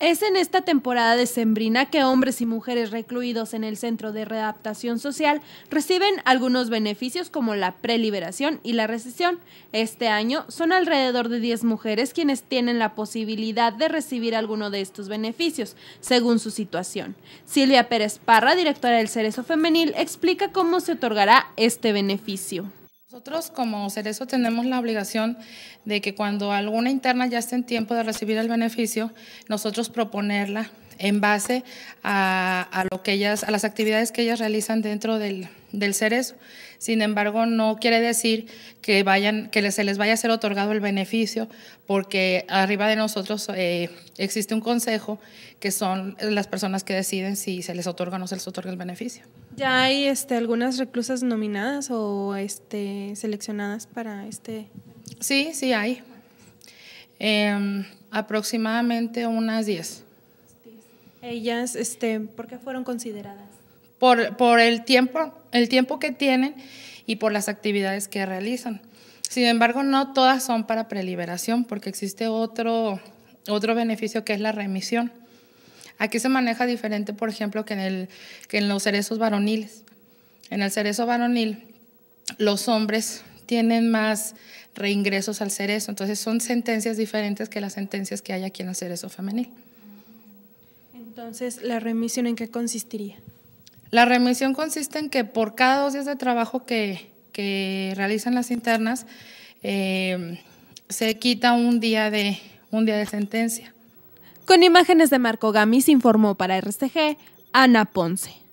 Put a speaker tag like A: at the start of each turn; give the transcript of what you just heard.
A: Es en esta temporada decembrina que hombres y mujeres recluidos en el Centro de Readaptación Social reciben algunos beneficios como la preliberación y la recesión. Este año son alrededor de 10 mujeres quienes tienen la posibilidad de recibir alguno de estos beneficios, según su situación. Silvia Pérez Parra, directora del Cerezo Femenil,
B: explica cómo se otorgará este beneficio. Nosotros como Cerezo tenemos la obligación de que cuando alguna interna ya esté en tiempo de recibir el beneficio, nosotros proponerla en base a, lo que ellas, a las actividades que ellas realizan dentro del, del CERES. Sin embargo, no quiere decir que, vayan, que se les vaya a ser otorgado el beneficio, porque arriba de nosotros eh, existe un consejo que son las personas que deciden si se les otorga o no se les otorga el beneficio. ¿Ya
A: hay este, algunas reclusas nominadas o este, seleccionadas para este?
B: Sí, sí hay. Em, aproximadamente unas 10.
A: Ellas, este, ¿por qué fueron consideradas?
B: Por, por el, tiempo, el tiempo que tienen y por las actividades que realizan. Sin embargo, no todas son para preliberación, porque existe otro, otro beneficio que es la remisión. Aquí se maneja diferente, por ejemplo, que en, el, que en los cerezos varoniles. En el cerezo varonil, los hombres tienen más reingresos al cerezo, entonces son sentencias diferentes que las sentencias que hay aquí en el cerezo femenil. Entonces, ¿la remisión en qué consistiría? La remisión consiste en que por cada dos días de trabajo que, realizan las internas, em, se quita un día, de, un día de sentencia. Con
A: imágenes de Marco Gamis informó para RCG Ana Ponce.